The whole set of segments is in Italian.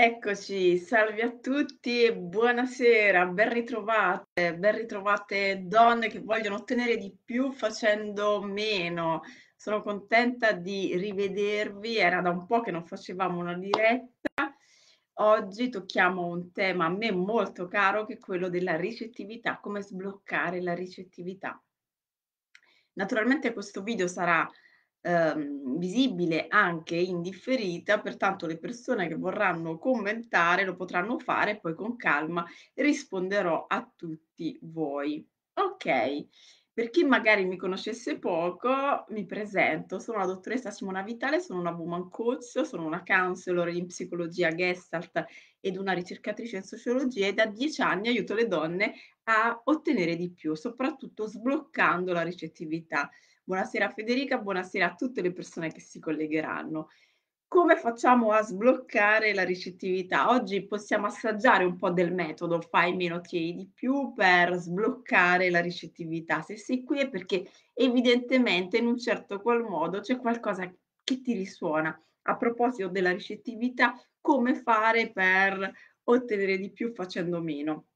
Eccoci, salve a tutti e buonasera, ben ritrovate, ben ritrovate donne che vogliono ottenere di più facendo meno. Sono contenta di rivedervi, era da un po' che non facevamo una diretta. Oggi tocchiamo un tema a me molto caro che è quello della ricettività, come sbloccare la ricettività. Naturalmente questo video sarà Ehm, visibile anche in differita, pertanto le persone che vorranno commentare lo potranno fare, poi con calma risponderò a tutti voi. Ok. Per chi magari mi conoscesse poco, mi presento, sono la dottoressa Simona Vitale, sono una woman coach, sono una counselor in psicologia Gestalt ed una ricercatrice in sociologia e da dieci anni aiuto le donne a ottenere di più, soprattutto sbloccando la ricettività Buonasera Federica, buonasera a tutte le persone che si collegheranno. Come facciamo a sbloccare la ricettività? Oggi possiamo assaggiare un po' del metodo fai meno chiedi di più per sbloccare la ricettività. Se sei qui è perché evidentemente in un certo qual modo c'è qualcosa che ti risuona. A proposito della ricettività, come fare per ottenere di più facendo meno?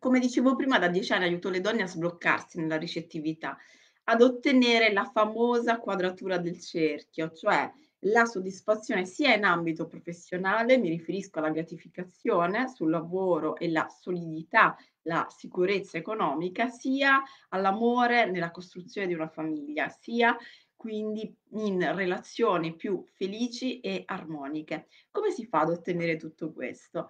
Come dicevo prima, da dieci anni aiuto le donne a sbloccarsi nella ricettività ad ottenere la famosa quadratura del cerchio, cioè la soddisfazione sia in ambito professionale, mi riferisco alla gratificazione sul lavoro e la solidità, la sicurezza economica, sia all'amore nella costruzione di una famiglia, sia quindi in relazioni più felici e armoniche. Come si fa ad ottenere tutto questo?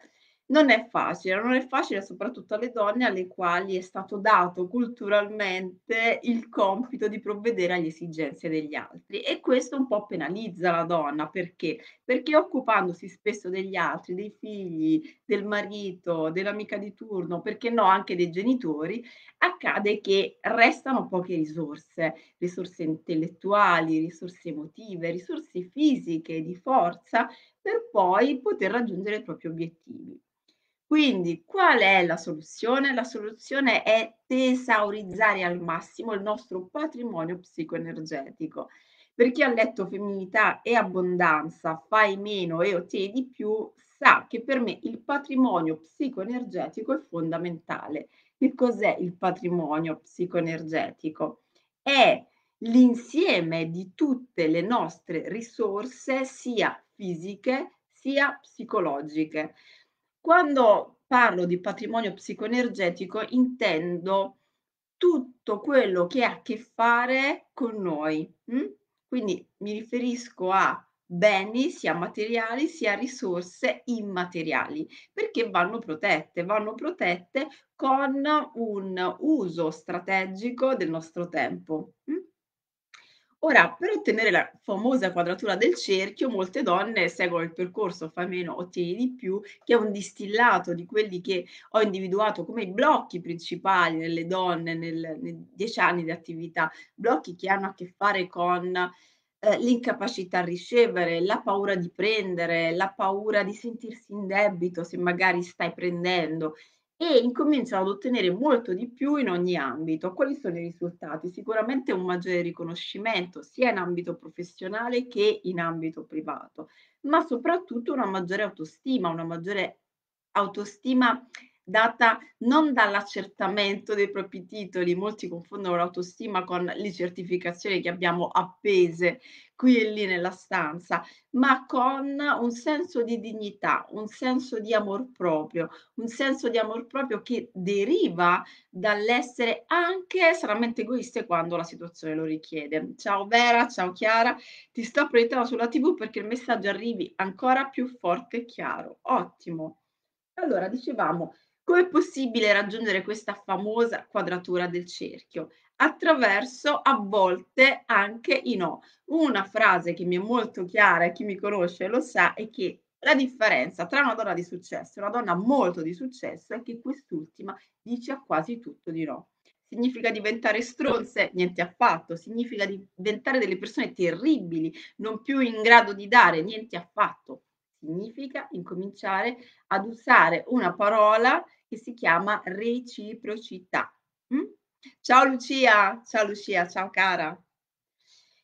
Non è facile, non è facile soprattutto alle donne alle quali è stato dato culturalmente il compito di provvedere alle esigenze degli altri e questo un po' penalizza la donna perché? Perché occupandosi spesso degli altri, dei figli, del marito, dell'amica di turno, perché no anche dei genitori, accade che restano poche risorse, risorse intellettuali, risorse emotive, risorse fisiche, di forza per poi poter raggiungere i propri obiettivi. Quindi qual è la soluzione? La soluzione è tesaurizzare al massimo il nostro patrimonio psicoenergetico. Per chi ha letto Femminità e Abbondanza, fai meno e ottieni di più, sa che per me il patrimonio psicoenergetico è fondamentale. Che cos'è il patrimonio psicoenergetico? È l'insieme di tutte le nostre risorse, sia fisiche sia psicologiche. Quando parlo di patrimonio psicoenergetico intendo tutto quello che ha a che fare con noi. Mm? Quindi mi riferisco a beni sia materiali sia risorse immateriali perché vanno protette, vanno protette con un uso strategico del nostro tempo. Mh? Mm? Ora, per ottenere la famosa quadratura del cerchio, molte donne seguono il percorso Fai meno, ottieni di più, che è un distillato di quelli che ho individuato come i blocchi principali nelle donne nel, nei dieci anni di attività, blocchi che hanno a che fare con eh, l'incapacità a ricevere, la paura di prendere, la paura di sentirsi in debito se magari stai prendendo e incominciano ad ottenere molto di più in ogni ambito. Quali sono i risultati? Sicuramente un maggiore riconoscimento sia in ambito professionale che in ambito privato, ma soprattutto una maggiore autostima, una maggiore autostima data non dall'accertamento dei propri titoli, molti confondono l'autostima con le certificazioni che abbiamo appese qui e lì nella stanza, ma con un senso di dignità, un senso di amor proprio, un senso di amor proprio che deriva dall'essere anche estremamente egoiste quando la situazione lo richiede. Ciao Vera, ciao Chiara, ti sto proiettando sulla TV perché il messaggio arrivi ancora più forte e chiaro. Ottimo. Allora, dicevamo, come è possibile raggiungere questa famosa quadratura del cerchio? Attraverso a volte anche i no. Una frase che mi è molto chiara e chi mi conosce lo sa è che la differenza tra una donna di successo e una donna molto di successo è che quest'ultima dice a quasi tutto di no. Significa diventare stronze? Niente affatto. Significa diventare delle persone terribili, non più in grado di dare? Niente affatto significa incominciare ad usare una parola che si chiama reciprocità. Mm? Ciao Lucia, ciao Lucia, ciao cara.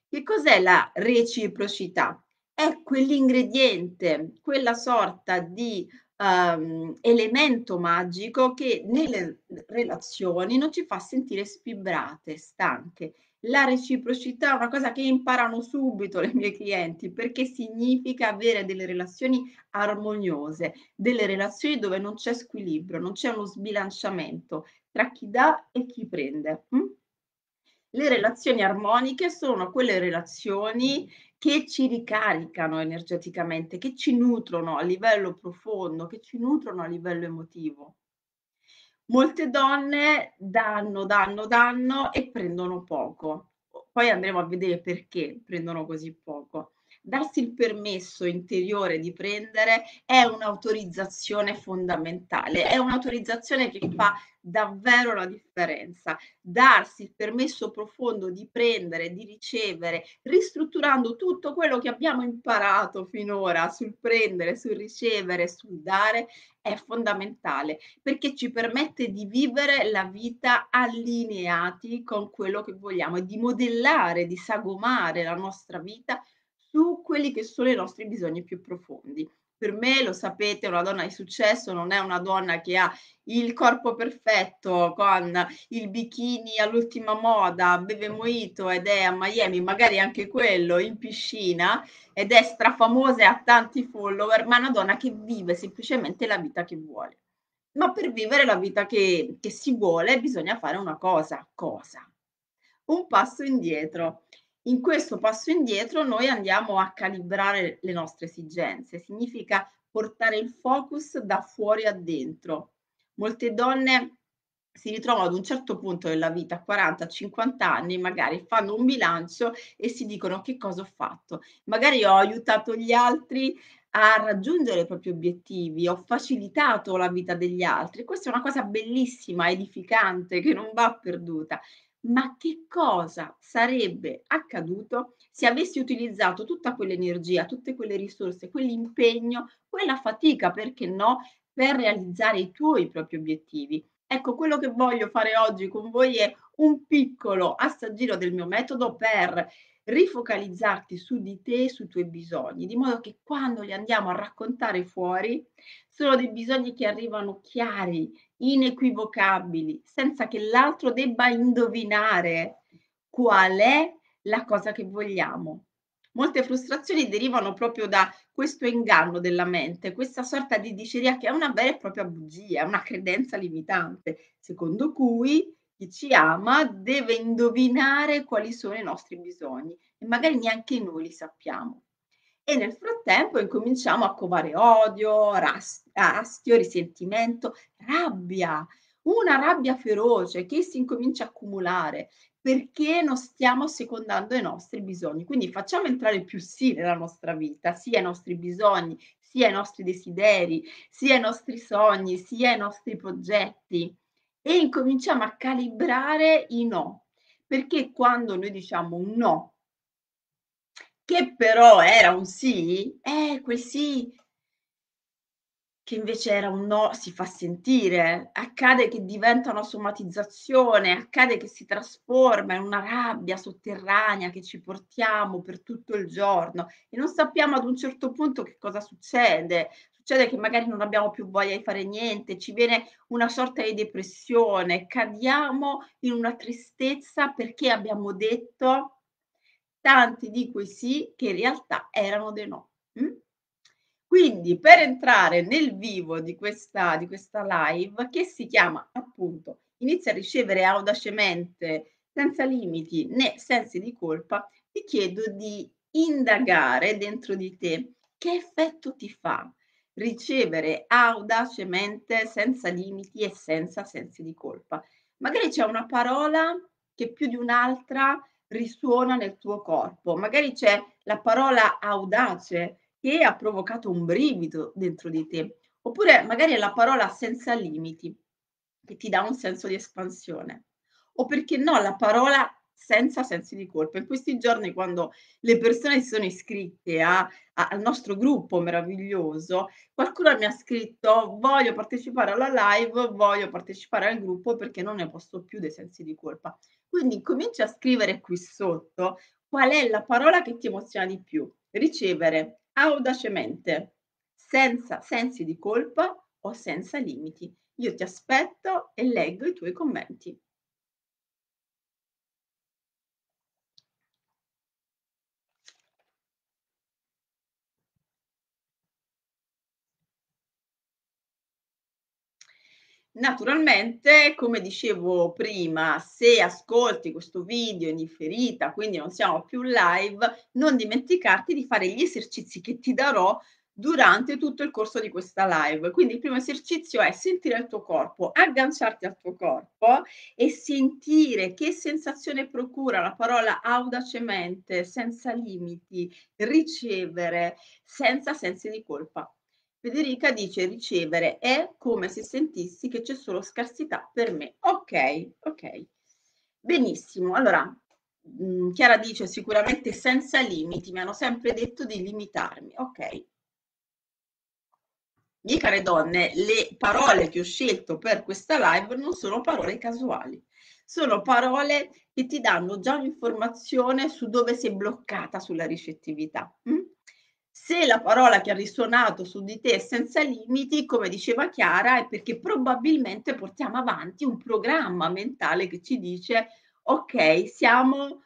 Che cos'è la reciprocità? È quell'ingrediente, quella sorta di um, elemento magico che nelle relazioni non ci fa sentire sfibrate, stanche la reciprocità è una cosa che imparano subito le mie clienti perché significa avere delle relazioni armoniose, delle relazioni dove non c'è squilibrio, non c'è uno sbilanciamento tra chi dà e chi prende. Hm? Le relazioni armoniche sono quelle relazioni che ci ricaricano energeticamente, che ci nutrono a livello profondo, che ci nutrono a livello emotivo. Molte donne danno, danno, danno e prendono poco. Poi andremo a vedere perché prendono così poco darsi il permesso interiore di prendere è un'autorizzazione fondamentale, è un'autorizzazione che fa davvero la differenza. Darsi il permesso profondo di prendere, di ricevere, ristrutturando tutto quello che abbiamo imparato finora sul prendere, sul ricevere, sul dare, è fondamentale perché ci permette di vivere la vita allineati con quello che vogliamo e di modellare, di sagomare la nostra vita su quelli che sono i nostri bisogni più profondi. Per me, lo sapete, una donna di successo non è una donna che ha il corpo perfetto con il bikini all'ultima moda, beve moito ed è a Miami, magari anche quello in piscina ed è strafamosa e ha tanti follower, ma è una donna che vive semplicemente la vita che vuole. Ma per vivere la vita che, che si vuole bisogna fare una cosa, cosa. Un passo indietro in questo passo indietro noi andiamo a calibrare le nostre esigenze, significa portare il focus da fuori a dentro. Molte donne si ritrovano ad un certo punto della vita, 40-50 anni, magari fanno un bilancio e si dicono che cosa ho fatto. Magari ho aiutato gli altri a raggiungere i propri obiettivi, ho facilitato la vita degli altri. Questa è una cosa bellissima, edificante, che non va perduta ma che cosa sarebbe accaduto se avessi utilizzato tutta quell'energia, tutte quelle risorse, quell'impegno, quella fatica, perché no, per realizzare i tuoi propri obiettivi. Ecco, quello che voglio fare oggi con voi è un piccolo assaggiro del mio metodo per rifocalizzarti su di te e sui tuoi bisogni, di modo che quando li andiamo a raccontare fuori sono dei bisogni che arrivano chiari, inequivocabili, senza che l'altro debba indovinare qual è la cosa che vogliamo. Molte frustrazioni derivano proprio da questo inganno della mente, questa sorta di diceria che è una vera e propria bugia, una credenza limitante, secondo cui chi ci ama deve indovinare quali sono i nostri bisogni e magari neanche noi li sappiamo. E nel frattempo incominciamo a covare odio, rast- astio, risentimento, rabbia, una rabbia feroce che si incomincia a accumulare perché non stiamo secondando i nostri bisogni. Quindi facciamo entrare più sì nella nostra vita, sia i nostri bisogni, sia i nostri desideri, sia i nostri sogni, sia i nostri progetti e incominciamo a calibrare i no, perché quando noi diciamo un no, che però era un sì, eh, quel sì che invece era un no si fa sentire, accade che diventa una somatizzazione, accade che si trasforma in una rabbia sotterranea che ci portiamo per tutto il giorno e non sappiamo ad un certo punto che cosa succede, succede che magari non abbiamo più voglia di fare niente, ci viene una sorta di depressione, cadiamo in una tristezza perché abbiamo detto tanti di quei sì che in realtà erano dei no. Mm? Quindi per entrare nel vivo di questa, di questa live che si chiama appunto Inizia a ricevere audacemente, senza limiti né sensi di colpa, ti chiedo di indagare dentro di te che effetto ti fa ricevere audacemente, senza limiti e senza sensi di colpa. Magari c'è una parola che più di un'altra risuona nel tuo corpo, magari c'è la parola audace che ha provocato un brivido dentro di te, oppure magari è la parola senza limiti che ti dà un senso di espansione, o perché no, la parola senza sensi di colpa. In questi giorni, quando le persone si sono iscritte a, a, al nostro gruppo meraviglioso, qualcuno mi ha scritto: Voglio partecipare alla live, voglio partecipare al gruppo perché non ne posso più dei sensi di colpa. Quindi comincia a scrivere qui sotto qual è la parola che ti emoziona di più. Ricevere audacemente, senza sensi di colpa o senza limiti. Io ti aspetto e leggo i tuoi commenti. Naturalmente, come dicevo prima, se ascolti questo video in differita, quindi non siamo più live, non dimenticarti di fare gli esercizi che ti darò durante tutto il corso di questa live. Quindi il primo esercizio è sentire il tuo corpo, agganciarti al tuo corpo e sentire che sensazione procura la parola audacemente, senza limiti, ricevere, senza sensi di colpa. Federica dice ricevere è come se sentissi che c'è solo scarsità per me. Ok, ok. Benissimo. Allora, mh, mm, Chiara dice sicuramente senza limiti, mi hanno sempre detto di limitarmi. Ok. Mie care donne, le parole che ho scelto per questa live non sono parole casuali, sono parole che ti danno già un'informazione su dove sei bloccata sulla ricettività. Mh? Mm? Se la parola che ha risuonato su di te è senza limiti, come diceva Chiara, è perché probabilmente portiamo avanti un programma mentale che ci dice, ok, siamo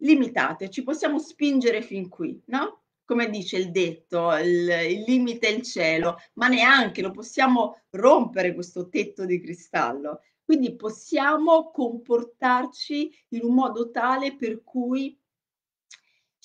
limitate, ci possiamo spingere fin qui, no? Come dice il detto, il, il limite è il cielo, ma neanche lo possiamo rompere questo tetto di cristallo. Quindi possiamo comportarci in un modo tale per cui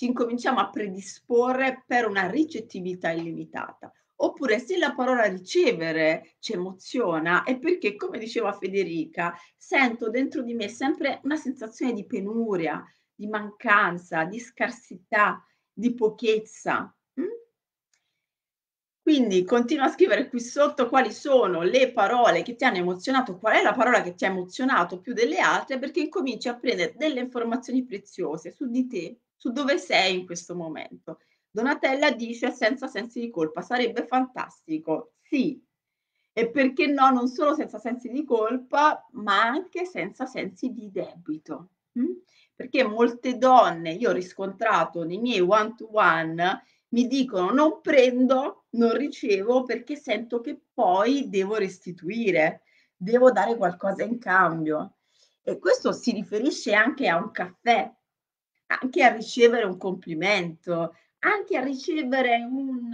ci incominciamo a predisporre per una ricettività illimitata. Oppure se la parola ricevere ci emoziona è perché, come diceva Federica, sento dentro di me sempre una sensazione di penuria, di mancanza, di scarsità, di pochezza. Hm? Quindi continua a scrivere qui sotto quali sono le parole che ti hanno emozionato, qual è la parola che ti ha emozionato più delle altre, perché incominci a prendere delle informazioni preziose su di te su dove sei in questo momento. Donatella dice senza sensi di colpa, sarebbe fantastico. Sì, e perché no, non solo senza sensi di colpa, ma anche senza sensi di debito. Hm? Perché molte donne, io ho riscontrato nei miei one-to-one, mi dicono non prendo, non ricevo perché sento che poi devo restituire, devo dare qualcosa in cambio. E questo si riferisce anche a un caffè, anche a ricevere un complimento, anche a ricevere un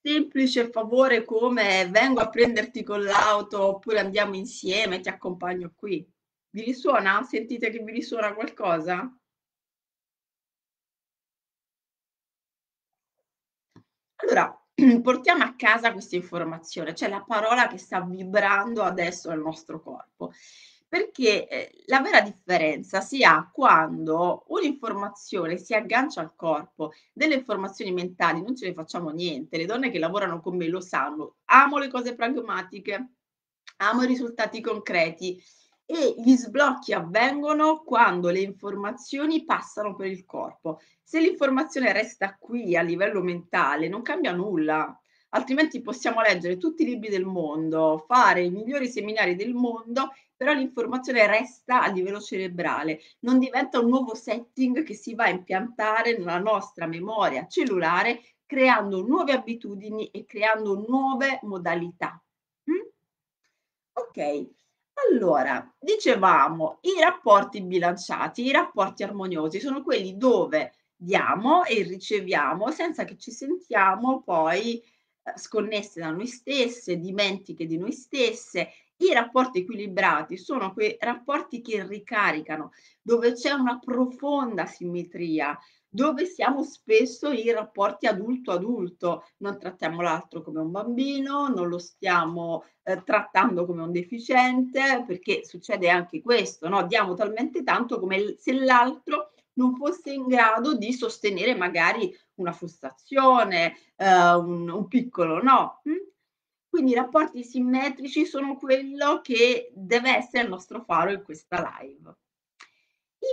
semplice favore come vengo a prenderti con l'auto oppure andiamo insieme, ti accompagno qui. Vi risuona? Sentite che vi risuona qualcosa? Allora, portiamo a casa questa informazione, cioè la parola che sta vibrando adesso nel nostro corpo perché eh, la vera differenza si ha quando un'informazione si aggancia al corpo. Delle informazioni mentali non ce ne facciamo niente, le donne che lavorano con me lo sanno, amo le cose pragmatiche, amo i risultati concreti e gli sblocchi avvengono quando le informazioni passano per il corpo. Se l'informazione resta qui a livello mentale non cambia nulla, altrimenti possiamo leggere tutti i libri del mondo, fare i migliori seminari del mondo però l'informazione resta a livello cerebrale, non diventa un nuovo setting che si va a impiantare nella nostra memoria cellulare creando nuove abitudini e creando nuove modalità. Mm? Ok, allora, dicevamo i rapporti bilanciati, i rapporti armoniosi sono quelli dove diamo e riceviamo senza che ci sentiamo poi eh, sconnesse da noi stesse, dimentiche di noi stesse i rapporti equilibrati sono quei rapporti che ricaricano, dove c'è una profonda simmetria, dove siamo spesso i rapporti adulto-adulto, non trattiamo l'altro come un bambino, non lo stiamo eh, trattando come un deficiente, perché succede anche questo, no? diamo talmente tanto come se l'altro non fosse in grado di sostenere magari una frustrazione, eh, un, un, piccolo no. Mm? Quindi i rapporti simmetrici sono quello che deve essere il nostro faro in questa live.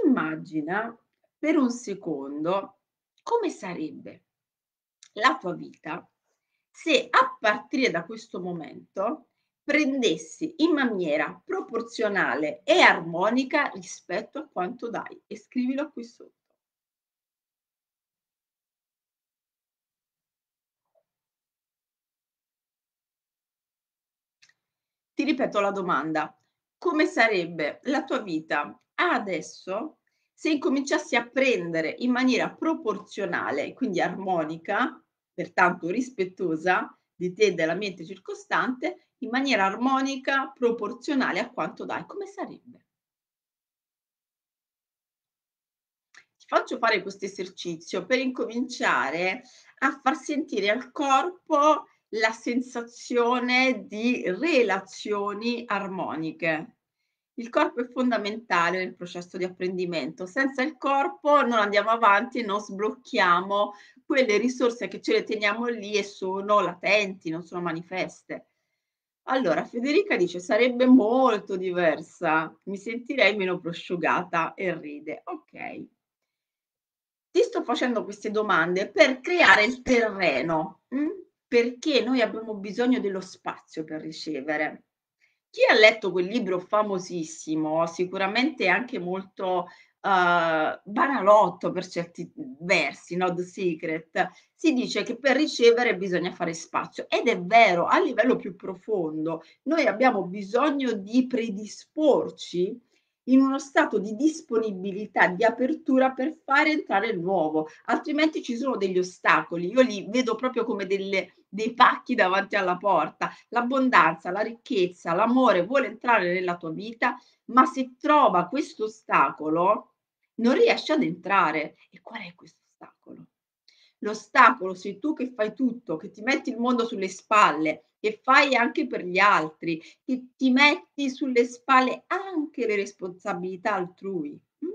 Immagina per un secondo come sarebbe la tua vita se a partire da questo momento prendessi in maniera proporzionale e armonica rispetto a quanto dai e scrivilo qui sotto. ti ripeto la domanda, come sarebbe la tua vita adesso se incominciassi a prendere in maniera proporzionale, quindi armonica, pertanto rispettosa di te e dell'ambiente circostante, in maniera armonica, proporzionale a quanto dai, come sarebbe? Ti faccio fare questo esercizio per incominciare a far sentire al corpo la sensazione di relazioni armoniche. Il corpo è fondamentale nel processo di apprendimento, senza il corpo non andiamo avanti e non sblocchiamo quelle risorse che ce le teniamo lì e sono latenti, non sono manifeste. Allora, Federica dice sarebbe molto diversa, mi sentirei meno prosciugata e ride. Ok. Ti sto facendo queste domande per creare il terreno. Hm? perché noi abbiamo bisogno dello spazio per ricevere. Chi ha letto quel libro famosissimo, sicuramente anche molto Uh, banalotto per certi versi, no? The Secret, si dice che per ricevere bisogna fare spazio ed è vero, a livello più profondo, noi abbiamo bisogno di predisporci in uno stato di disponibilità, di apertura per fare entrare il nuovo, altrimenti ci sono degli ostacoli, io li vedo proprio come delle, dei pacchi davanti alla porta. L'abbondanza, la ricchezza, l'amore vuole entrare nella tua vita, ma se trova questo ostacolo non riesce ad entrare. E qual è questo ostacolo? L'ostacolo sei tu che fai tutto, che ti metti il mondo sulle spalle, e fai anche per gli altri, che ti metti sulle spalle anche le responsabilità altrui. Hm?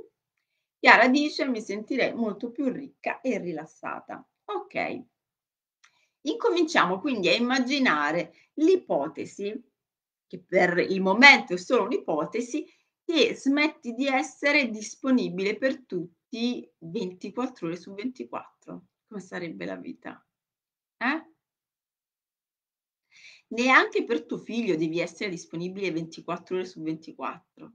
Chiara dice mi sentirei molto più ricca e rilassata. Ok, Incominciamo quindi a immaginare l'ipotesi, che per il momento è solo un'ipotesi, che smetti di essere disponibile per tutti 24 ore su 24. Come sarebbe la vita? Eh? Neanche per tuo figlio devi essere disponibile 24 ore su 24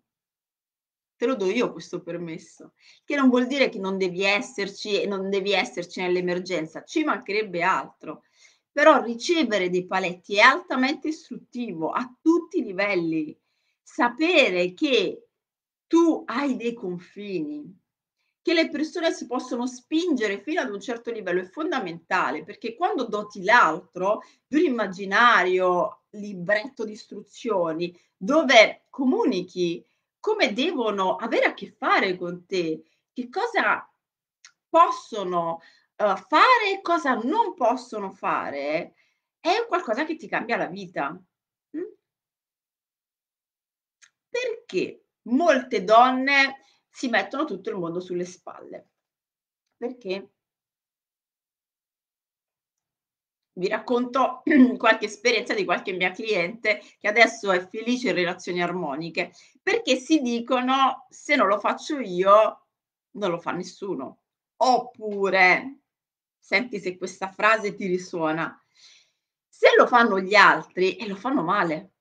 te lo do io questo permesso, che non vuol dire che non devi esserci e non devi esserci nell'emergenza, ci mancherebbe altro, però ricevere dei paletti è altamente istruttivo a tutti i livelli. Sapere che tu hai dei confini, che le persone si possono spingere fino ad un certo livello è fondamentale perché quando doti l'altro di un immaginario libretto di istruzioni dove comunichi come devono avere a che fare con te, che cosa possono fare e cosa non possono fare è qualcosa che ti cambia la vita. Mm? Perché molte donne si mettono tutto il mondo sulle spalle? Perché? vi racconto qualche esperienza di qualche mia cliente che adesso è felice in relazioni armoniche, perché si dicono se non lo faccio io non lo fa nessuno. Oppure senti se questa frase ti risuona. Se lo fanno gli altri e lo fanno male,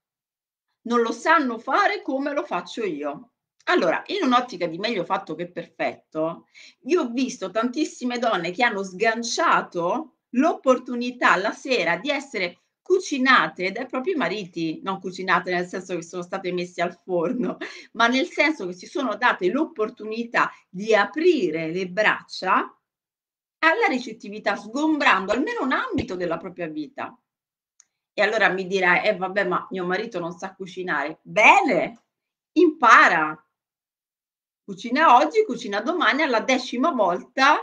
non lo sanno fare come lo faccio io. Allora, in un'ottica di meglio fatto che perfetto, io ho visto tantissime donne che hanno sganciato l'opportunità la sera di essere cucinate dai propri mariti, non cucinate nel senso che sono state messe al forno, ma nel senso che si sono date l'opportunità di aprire le braccia alla ricettività, sgombrando almeno un ambito della propria vita. E allora mi dirai, eh vabbè, ma mio marito non sa cucinare. Bene, impara. Cucina oggi, cucina domani, alla decima volta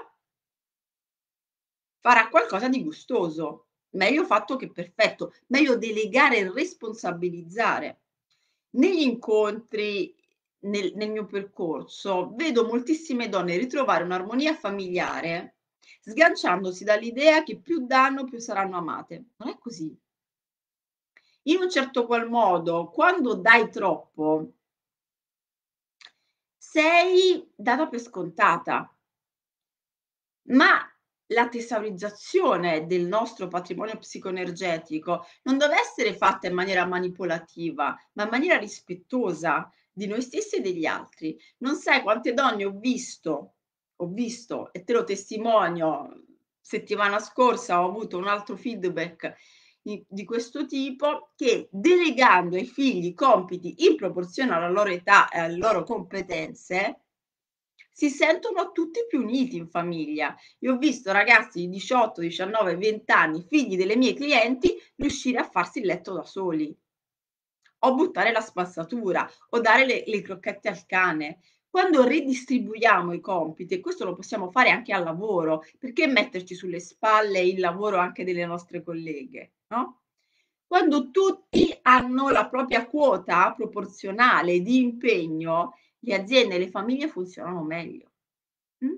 farà qualcosa di gustoso. Meglio fatto che perfetto, meglio delegare e responsabilizzare. Negli incontri, nel, nel mio percorso, vedo moltissime donne ritrovare un'armonia familiare sganciandosi dall'idea che più danno più saranno amate. Non è così. In un certo qual modo, quando dai troppo, sei data per scontata, ma la tesaurizzazione del nostro patrimonio psicoenergetico non deve essere fatta in maniera manipolativa, ma in maniera rispettosa di noi stessi e degli altri. Non sai quante donne ho visto ho visto e te lo testimonio, settimana scorsa ho avuto un altro feedback di, di questo tipo che delegando ai figli compiti in proporzione alla loro età e alle loro competenze si sentono tutti più uniti in famiglia. Io ho visto ragazzi di 18, 19, 20 anni, figli delle mie clienti, riuscire a farsi il letto da soli o buttare la spazzatura o dare le, le crocchette al cane. Quando ridistribuiamo i compiti, e questo lo possiamo fare anche al lavoro, perché metterci sulle spalle il lavoro anche delle nostre colleghe? No? Quando tutti hanno la propria quota proporzionale di impegno, le aziende e le famiglie funzionano meglio. Mm?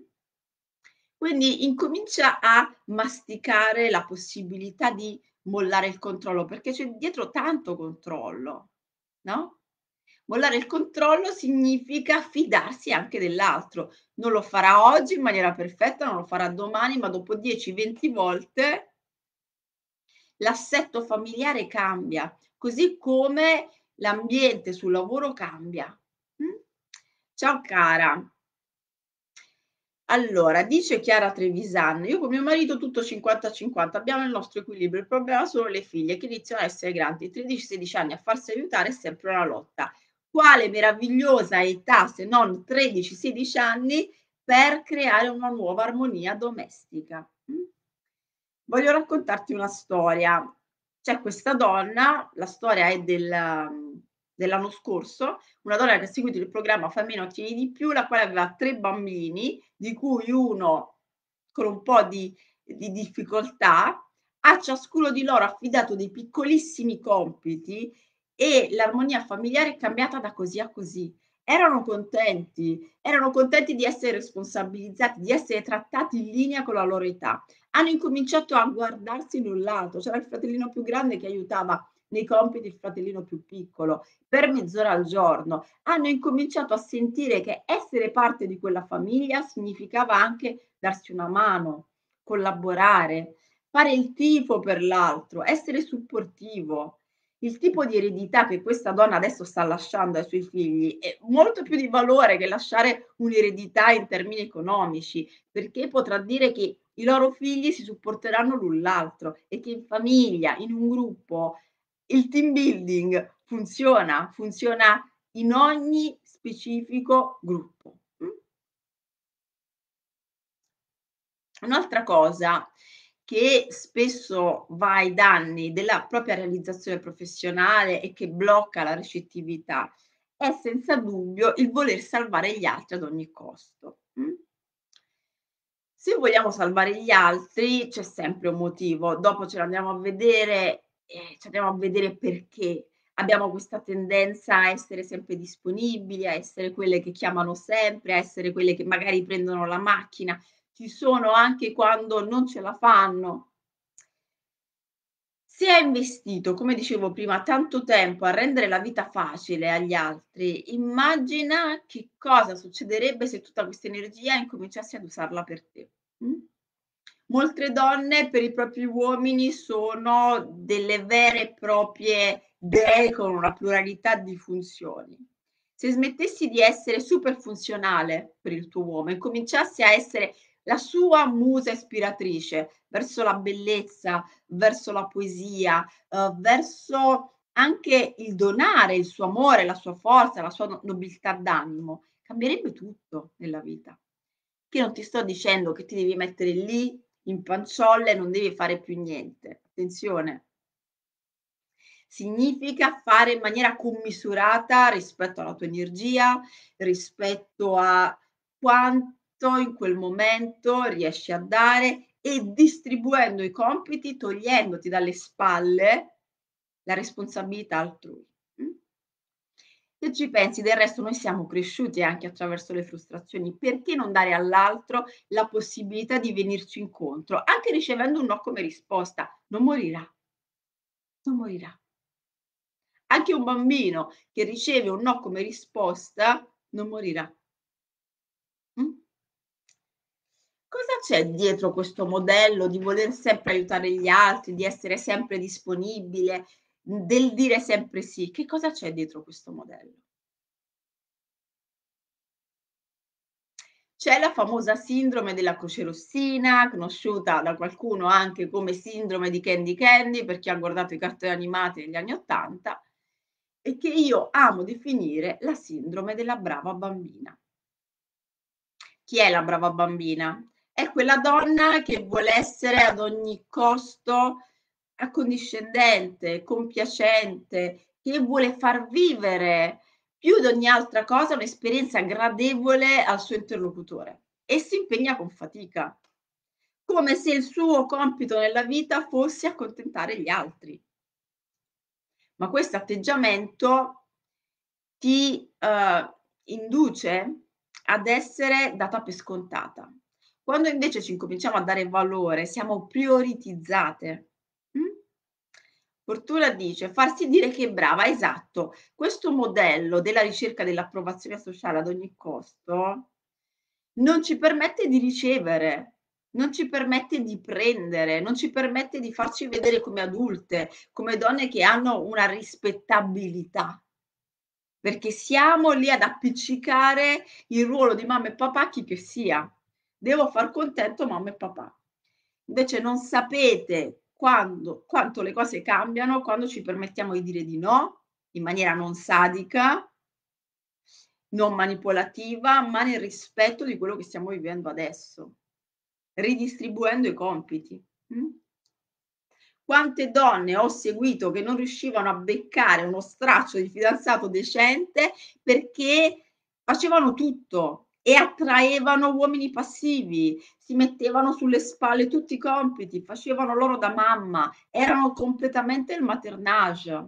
Quindi incomincia a masticare la possibilità di mollare il controllo, perché c'è dietro tanto controllo, no? Mollare il controllo significa fidarsi anche dell'altro. Non lo farà oggi in maniera perfetta, non lo farà domani, ma dopo 10-20 volte l'assetto familiare cambia, così come l'ambiente sul lavoro cambia. Mm? Ciao cara. Allora, dice Chiara Trevisan, io con mio marito tutto 50-50, abbiamo il nostro equilibrio, il problema sono le figlie che iniziano a essere grandi, 13-16 anni a farsi aiutare è sempre una lotta quale meravigliosa età, se non 13-16 anni, per creare una nuova armonia domestica. Mm? Voglio raccontarti una storia. C'è questa donna, la storia è del, dell'anno scorso, una donna che ha seguito il programma Fammi non tieni di più, la quale aveva tre bambini, di cui uno con un po' di, di difficoltà, a ciascuno di loro affidato dei piccolissimi compiti e l'armonia familiare è cambiata da così a così. Erano contenti, erano contenti di essere responsabilizzati, di essere trattati in linea con la loro età. Hanno incominciato a guardarsi in un lato, c'era il fratellino più grande che aiutava nei compiti il fratellino più piccolo per mezz'ora al giorno. Hanno incominciato a sentire che essere parte di quella famiglia significava anche darsi una mano, collaborare, fare il tifo per l'altro, essere supportivo il tipo di eredità che questa donna adesso sta lasciando ai suoi figli è molto più di valore che lasciare un'eredità in termini economici, perché potrà dire che i loro figli si supporteranno l'un l'altro e che in famiglia, in un gruppo, il team building funziona, funziona in ogni specifico gruppo. Mm? Un'altra cosa che spesso va ai danni della propria realizzazione professionale e che blocca la recettività è senza dubbio il voler salvare gli altri ad ogni costo. Mm? Se vogliamo salvare gli altri c'è sempre un motivo, dopo ce l'andiamo a vedere e ci andiamo a vedere perché abbiamo questa tendenza a essere sempre disponibili, a essere quelle che chiamano sempre, a essere quelle che magari prendono la macchina ci sono anche quando non ce la fanno. Si è investito, come dicevo prima, tanto tempo a rendere la vita facile agli altri. Immagina che cosa succederebbe se tutta questa energia incominciassi ad usarla per te. Mm? Molte donne per i propri uomini sono delle vere e proprie dee con una pluralità di funzioni. Se smettessi di essere super funzionale per il tuo uomo e cominciassi a essere la sua musa ispiratrice verso la bellezza, verso la poesia, eh, verso anche il donare il suo amore, la sua forza, la sua nobiltà d'animo, cambierebbe tutto nella vita. Che non ti sto dicendo che ti devi mettere lì in panciolle e non devi fare più niente. Attenzione. Significa fare in maniera commisurata rispetto alla tua energia, rispetto a quanto in quel momento riesci a dare e distribuendo i compiti, togliendoti dalle spalle la responsabilità altrui. Se mm? ci pensi, del resto noi siamo cresciuti anche attraverso le frustrazioni, perché non dare all'altro la possibilità di venirci incontro, anche ricevendo un no come risposta? Non morirà, non morirà. Anche un bambino che riceve un no come risposta non morirà Cosa c'è dietro questo modello di voler sempre aiutare gli altri, di essere sempre disponibile, del dire sempre sì? Che cosa c'è dietro questo modello? C'è la famosa sindrome della croce rossina, conosciuta da qualcuno anche come sindrome di Candy Candy, per chi ha guardato i cartoni animati negli anni Ottanta, e che io amo definire la sindrome della brava bambina. Chi è la brava bambina? è quella donna che vuole essere ad ogni costo accondiscendente, compiacente, che vuole far vivere più di ogni altra cosa un'esperienza gradevole al suo interlocutore e si impegna con fatica, come se il suo compito nella vita fosse accontentare gli altri. Ma questo atteggiamento ti eh, induce ad essere data per scontata quando invece ci incominciamo a dare valore, siamo prioritizzate. Mm? Fortuna dice farsi dire che è brava, esatto. Questo modello della ricerca dell'approvazione sociale ad ogni costo non ci permette di ricevere, non ci permette di prendere, non ci permette di farci vedere come adulte, come donne che hanno una rispettabilità. Perché siamo lì ad appiccicare il ruolo di mamma e papà chi che sia devo far contento mamma e papà. Invece non sapete quando, quanto le cose cambiano quando ci permettiamo di dire di no in maniera non sadica, non manipolativa, ma nel rispetto di quello che stiamo vivendo adesso, ridistribuendo i compiti. Mm? Quante donne ho seguito che non riuscivano a beccare uno straccio di fidanzato decente perché facevano tutto, e attraevano uomini passivi, si mettevano sulle spalle tutti i compiti, facevano loro da mamma, erano completamente il maternage.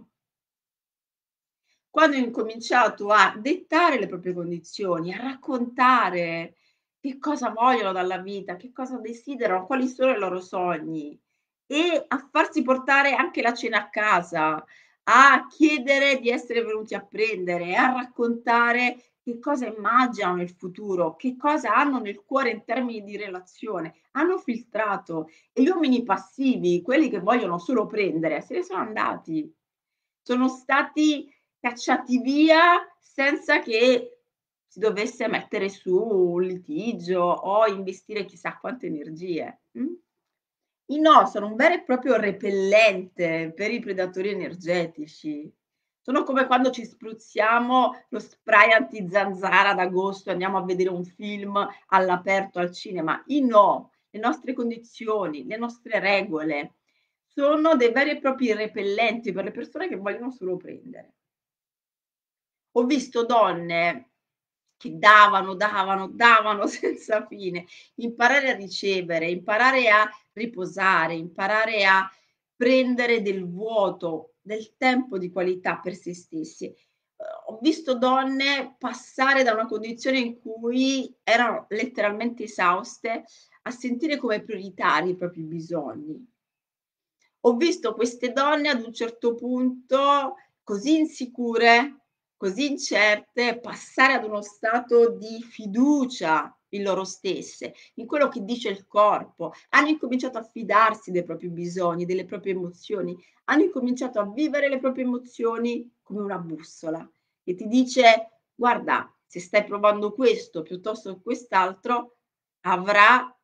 Quando ho incominciato a dettare le proprie condizioni, a raccontare che cosa vogliono dalla vita, che cosa desiderano, quali sono i loro sogni e a farsi portare anche la cena a casa, a chiedere di essere venuti a prendere, a raccontare che cosa immaginano nel futuro, che cosa hanno nel cuore in termini di relazione. Hanno filtrato e gli uomini passivi, quelli che vogliono solo prendere, se ne sono andati. Sono stati cacciati via senza che si dovesse mettere su un litigio o investire chissà quante energie. Mm? I no sono un vero e proprio repellente per i predatori energetici. Sono come quando ci spruzziamo lo spray anti-zanzara ad agosto, andiamo a vedere un film all'aperto al cinema. I no, le nostre condizioni, le nostre regole sono dei veri e propri repellenti per le persone che vogliono solo prendere. Ho visto donne che davano, davano, davano senza fine. Imparare a ricevere, imparare a riposare, imparare a prendere del vuoto del tempo di qualità per se stessi. Eh, ho visto donne passare da una condizione in cui erano letteralmente esauste a sentire come prioritari i propri bisogni. Ho visto queste donne ad un certo punto così insicure, così incerte, passare ad uno stato di fiducia in loro stesse, in quello che dice il corpo, hanno incominciato a fidarsi dei propri bisogni, delle proprie emozioni, hanno incominciato a vivere le proprie emozioni come una bussola che ti dice guarda, se stai provando questo piuttosto che quest'altro, avrà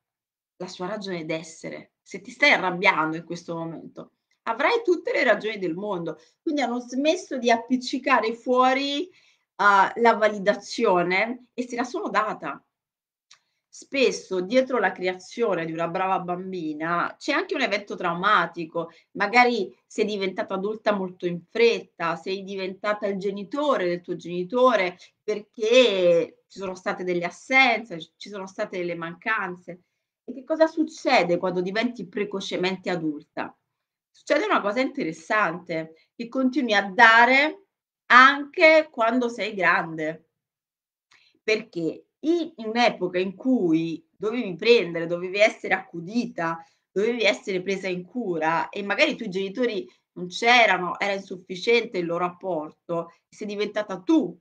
la sua ragione d'essere. Se ti stai arrabbiando in questo momento, avrai tutte le ragioni del mondo. Quindi hanno smesso di appiccicare fuori uh, la validazione e se la sono data spesso dietro la creazione di una brava bambina c'è anche un evento traumatico, magari sei diventata adulta molto in fretta, sei diventata il genitore del tuo genitore perché ci sono state delle assenze, ci sono state delle mancanze. E che cosa succede quando diventi precocemente adulta? Succede una cosa interessante, che continui a dare anche quando sei grande. Perché? in un'epoca in cui dovevi prendere, dovevi essere accudita, dovevi essere presa in cura e magari i tuoi genitori non c'erano, era insufficiente il loro apporto, sei diventata tu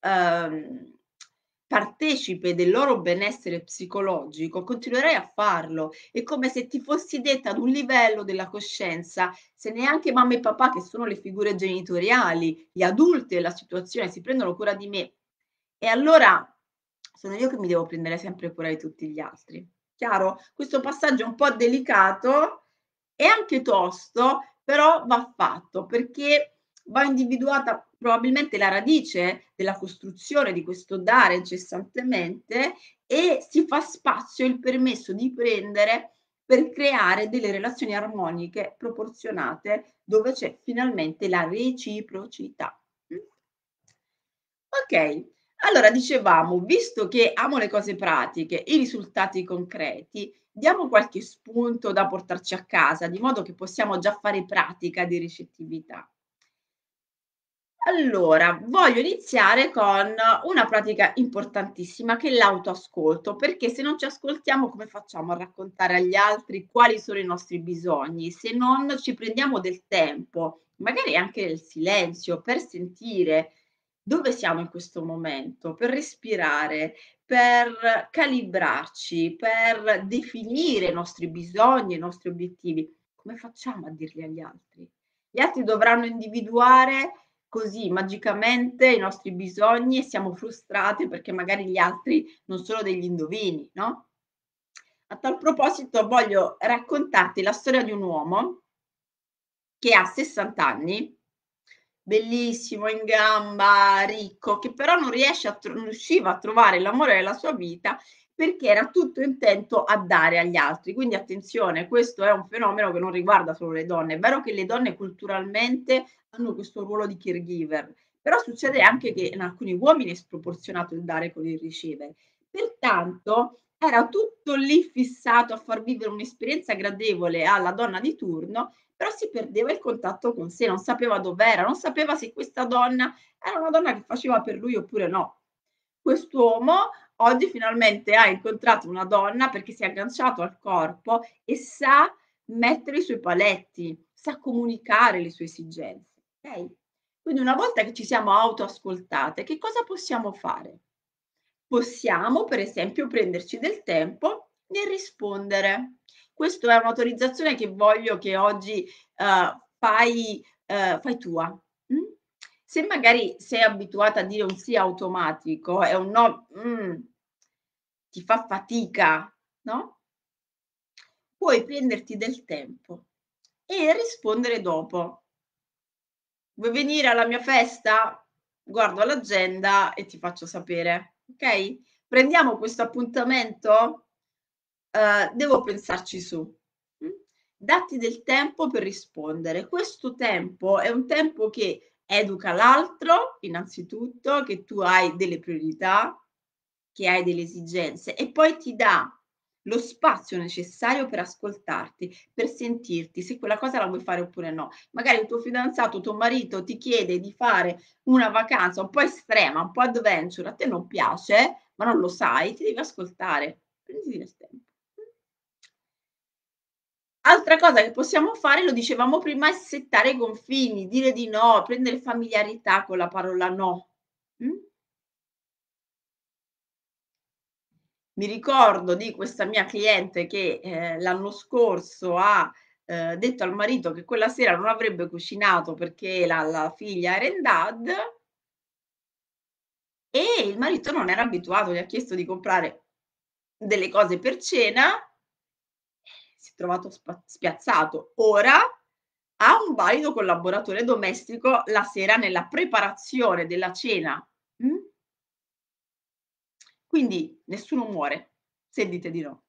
ehm, partecipe del loro benessere psicologico, continuerai a farlo. È come se ti fossi detta ad un livello della coscienza, se neanche mamma e papà, che sono le figure genitoriali, gli adulti della situazione, si prendono cura di me. E allora sono io che mi devo prendere sempre cura di tutti gli altri. Chiaro? Questo passaggio è un po' delicato e anche tosto, però va fatto perché va individuata probabilmente la radice della costruzione di questo dare incessantemente e si fa spazio il permesso di prendere per creare delle relazioni armoniche proporzionate dove c'è finalmente la reciprocità. Ok, allora, dicevamo, visto che amo le cose pratiche, i risultati concreti, diamo qualche spunto da portarci a casa, di modo che possiamo già fare pratica di ricettività. Allora, voglio iniziare con una pratica importantissima che è l'autoascolto, perché se non ci ascoltiamo come facciamo a raccontare agli altri quali sono i nostri bisogni? Se non ci prendiamo del tempo, magari anche del silenzio, per sentire dove siamo in questo momento, per respirare, per calibrarci, per definire i nostri bisogni, i nostri obiettivi. Come facciamo a dirli agli altri? Gli altri dovranno individuare così magicamente i nostri bisogni e siamo frustrati perché magari gli altri non sono degli indovini, no? A tal proposito voglio raccontarti la storia di un uomo che ha 60 anni bellissimo, in gamba, ricco, che però non, riesce a non riusciva a trovare l'amore della sua vita perché era tutto intento a dare agli altri. Quindi attenzione, questo è un fenomeno che non riguarda solo le donne. È vero che le donne culturalmente hanno questo ruolo di caregiver, però succede anche che in alcuni uomini è sproporzionato il dare con il ricevere. Pertanto era tutto lì fissato a far vivere un'esperienza gradevole alla donna di turno però si perdeva il contatto con sé, non sapeva dov'era, non sapeva se questa donna era una donna che faceva per lui oppure no. Quest'uomo oggi finalmente ha incontrato una donna perché si è agganciato al corpo e sa mettere i suoi paletti, sa comunicare le sue esigenze. Okay? Quindi una volta che ci siamo autoascoltate, che cosa possiamo fare? Possiamo, per esempio, prenderci del tempo nel rispondere questa è un'autorizzazione che voglio che oggi uh, fai, uh, fai, tua. Mm? Se magari sei abituata a dire un sì automatico è un no mm, ti fa fatica, no? Puoi prenderti del tempo e rispondere dopo. Vuoi venire alla mia festa? Guardo l'agenda e ti faccio sapere, ok? Prendiamo questo appuntamento? Eh, devo pensarci su. Mm? Datti del tempo per rispondere. Questo tempo è un tempo che educa l'altro, innanzitutto, che tu hai delle priorità, che hai delle esigenze e poi ti dà lo spazio necessario per ascoltarti, per sentirti, se quella cosa la vuoi fare oppure no. Magari il tuo fidanzato, tuo marito ti chiede di fare una vacanza un po' estrema, un po' adventure, a te non piace, ma non lo sai, ti devi ascoltare. Prenditi del tempo. Altra cosa che possiamo fare, lo dicevamo prima, è settare i confini, dire di no, prendere familiarità con la parola no. Mm? Mi ricordo di questa mia cliente che eh, l'anno scorso ha eh, detto al marito che quella sera non avrebbe cucinato perché la, la figlia era in dad e il marito non era abituato, gli ha chiesto di comprare delle cose per cena trovato spa- spiazzato. Ora ha un valido collaboratore domestico la sera nella preparazione della cena. Mm? Quindi nessuno muore se dite di no.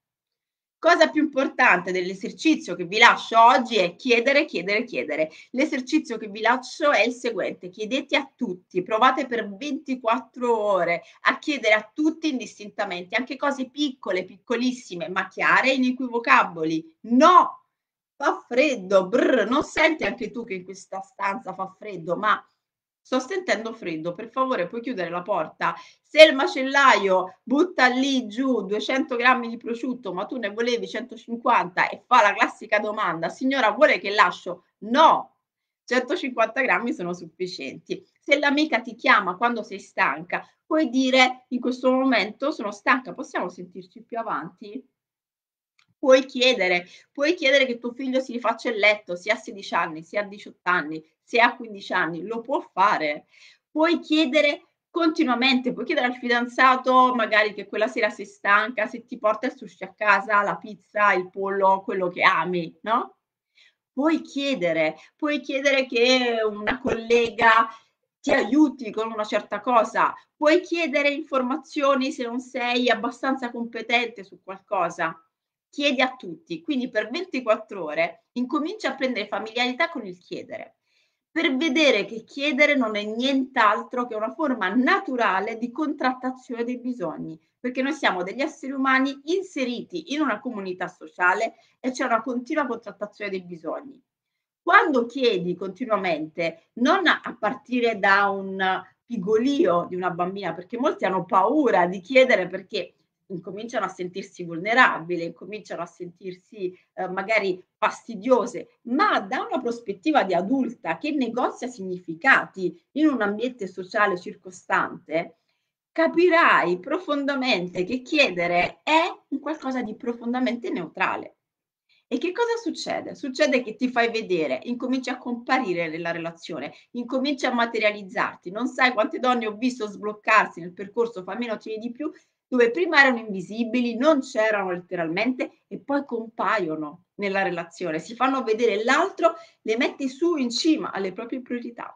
Cosa più importante dell'esercizio che vi lascio oggi è chiedere, chiedere, chiedere. L'esercizio che vi lascio è il seguente, chiedete a tutti, provate per 24 ore a chiedere a tutti indistintamente, anche cose piccole, piccolissime, ma chiare e inequivocabili. No, fa freddo, brr, non senti anche tu che in questa stanza fa freddo, ma Sto sentendo freddo, per favore puoi chiudere la porta? Se il macellaio butta lì giù 200 grammi di prosciutto, ma tu ne volevi 150 e fa la classica domanda, signora vuole che lascio? No, 150 grammi sono sufficienti. Se l'amica ti chiama quando sei stanca, puoi dire in questo momento sono stanca, possiamo sentirci più avanti? Puoi chiedere, puoi chiedere che tuo figlio si rifaccia il letto, sia a 16 anni, sia a 18 anni, sia a 15 anni, lo può fare. Puoi chiedere continuamente, puoi chiedere al fidanzato magari che quella sera sei stanca, se ti porta il sushi a casa, la pizza, il pollo, quello che ami, no? Puoi chiedere, puoi chiedere che una collega ti aiuti con una certa cosa, puoi chiedere informazioni se non sei abbastanza competente su qualcosa chiedi a tutti, quindi per 24 ore incominci a prendere familiarità con il chiedere, per vedere che chiedere non è nient'altro che una forma naturale di contrattazione dei bisogni, perché noi siamo degli esseri umani inseriti in una comunità sociale e c'è una continua contrattazione dei bisogni. Quando chiedi continuamente, non a partire da un pigolio di una bambina, perché molti hanno paura di chiedere perché incominciano a sentirsi vulnerabili, incominciano a sentirsi eh, magari fastidiose, ma da una prospettiva di adulta che negozia significati in un ambiente sociale circostante, capirai profondamente che chiedere è un qualcosa di profondamente neutrale. E che cosa succede? Succede che ti fai vedere, incominci a comparire nella relazione, incominci a materializzarti. Non sai quante donne ho visto sbloccarsi nel percorso fa meno tieni di più dove prima erano invisibili, non c'erano letteralmente e poi compaiono nella relazione, si fanno vedere l'altro, le metti su in cima alle proprie priorità.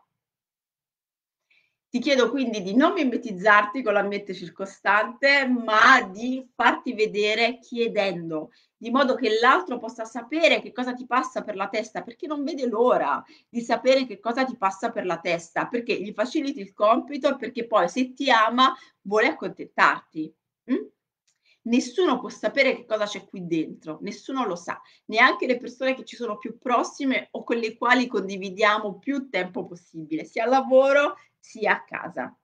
Ti chiedo quindi di non mimetizzarti con l'ambiente circostante, ma di farti vedere chiedendo, di modo che l'altro possa sapere che cosa ti passa per la testa, perché non vede l'ora di sapere che cosa ti passa per la testa, perché gli faciliti il compito, perché poi se ti ama vuole accontentarti. Nessuno può sapere che cosa c'è qui dentro, nessuno lo sa, neanche le persone che ci sono più prossime o con le quali condividiamo più tempo possibile, sia al lavoro sia a casa.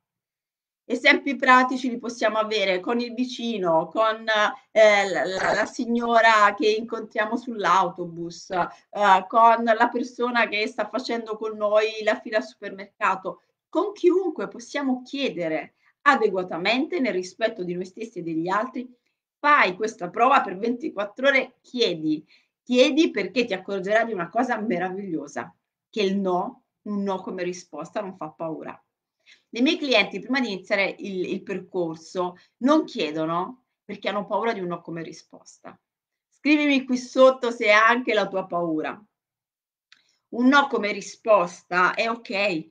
Esempi pratici li possiamo avere con il vicino, con eh, la, la, signora che incontriamo sull'autobus, eh, con la persona che sta facendo con noi la fila al supermercato, con chiunque possiamo chiedere adeguatamente nel rispetto di noi stessi e degli altri. Fai questa prova per 24 ore, chiedi, chiedi perché ti accorgerai di una cosa meravigliosa, che il no, un no come risposta non fa paura. Nei miei clienti, prima di iniziare il, il percorso, non chiedono perché hanno paura di un no come risposta. Scrivimi qui sotto se è anche la tua paura. Un no come risposta è ok,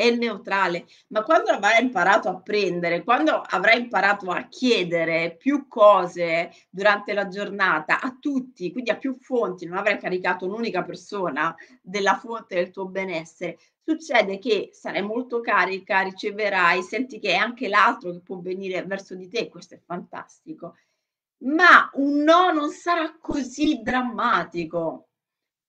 è neutrale, ma quando avrai imparato a prendere, quando avrai imparato a chiedere più cose durante la giornata a tutti, quindi a più fonti, non avrai caricato un'unica persona della fonte del tuo benessere, succede che sarai molto carica, riceverai, senti che è anche l'altro che può venire verso di te, questo è fantastico. Ma un no non sarà così drammatico,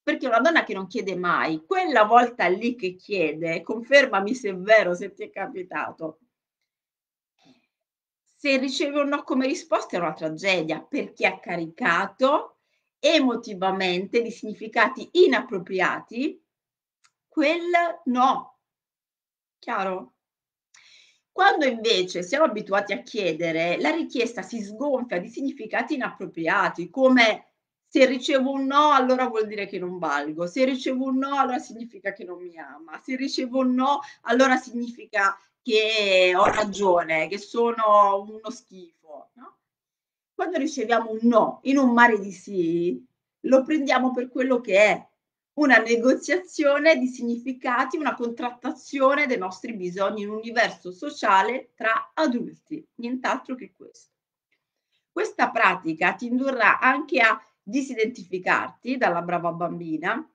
perché una donna che non chiede mai, quella volta lì che chiede, confermami se è vero, se ti è capitato, se riceve un no come risposta è una tragedia perché ha caricato emotivamente di significati inappropriati quel no. Chiaro? Quando invece siamo abituati a chiedere, la richiesta si sgonfia di significati inappropriati come se ricevo un no, allora vuol dire che non valgo, se ricevo un no, allora significa che non mi ama, se ricevo un no, allora significa che ho ragione, che sono uno schifo. No? Quando riceviamo un no in un mare di sì, lo prendiamo per quello che è, una negoziazione di significati, una contrattazione dei nostri bisogni in un universo sociale tra adulti, nient'altro che questo. Questa pratica ti indurrà anche a disidentificarti dalla brava bambina,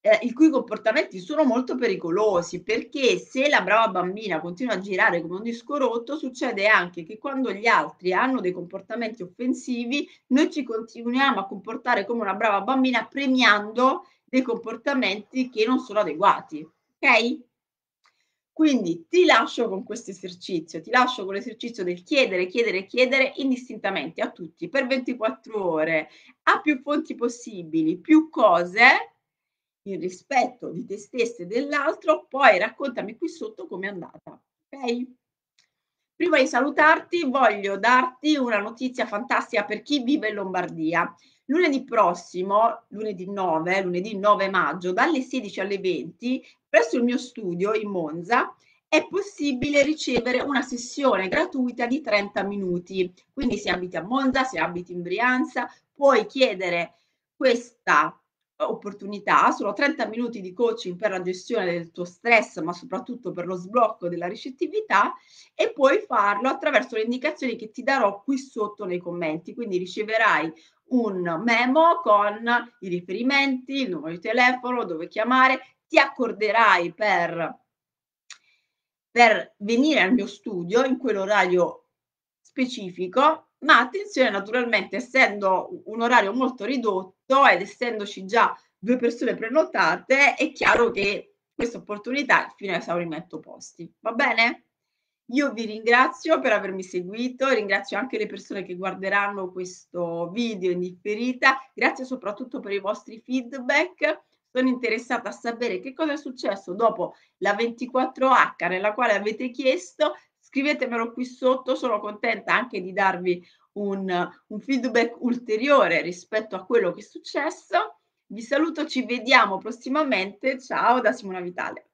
eh, i cui comportamenti sono molto pericolosi perché se la brava bambina continua a girare come un disco rotto, succede anche che quando gli altri hanno dei comportamenti offensivi, noi ci continuiamo a comportare come una brava bambina premiando dei comportamenti che non sono adeguati. Ok? Quindi ti lascio con questo esercizio, ti lascio con l'esercizio del chiedere, chiedere, chiedere indistintamente a tutti per 24 ore, a più fonti possibili, più cose, il rispetto di te stesso e dell'altro, poi raccontami qui sotto com'è andata, ok? Prima di salutarti voglio darti una notizia fantastica per chi vive in Lombardia. Lunedì prossimo, lunedì 9, lunedì 9 maggio, dalle 16 alle 20 presso il mio studio in Monza è possibile ricevere una sessione gratuita di 30 minuti. Quindi se abiti a Monza, se abiti in Brianza, puoi chiedere questa eh, opportunità, sono 30 minuti di coaching per la gestione del tuo stress, ma soprattutto per lo sblocco della ricettività e puoi farlo attraverso le indicazioni che ti darò qui sotto nei commenti, quindi riceverai un memo con i riferimenti, il numero di telefono, dove chiamare ti accorderai per, per venire al mio studio in quell'orario specifico, ma attenzione naturalmente essendo un orario molto ridotto ed essendoci già due persone prenotate, è chiaro che questa opportunità è fino all'esaurimento posti. Va bene? Io vi ringrazio per avermi seguito, ringrazio anche le persone che guarderanno questo video in differita, grazie soprattutto per i vostri feedback sono interessata a sapere che cosa è successo dopo la 24H nella quale avete chiesto, scrivetemelo qui sotto, sono contenta anche di darvi un, un feedback ulteriore rispetto a quello che è successo. Vi saluto, ci vediamo prossimamente, ciao da Simona Vitale.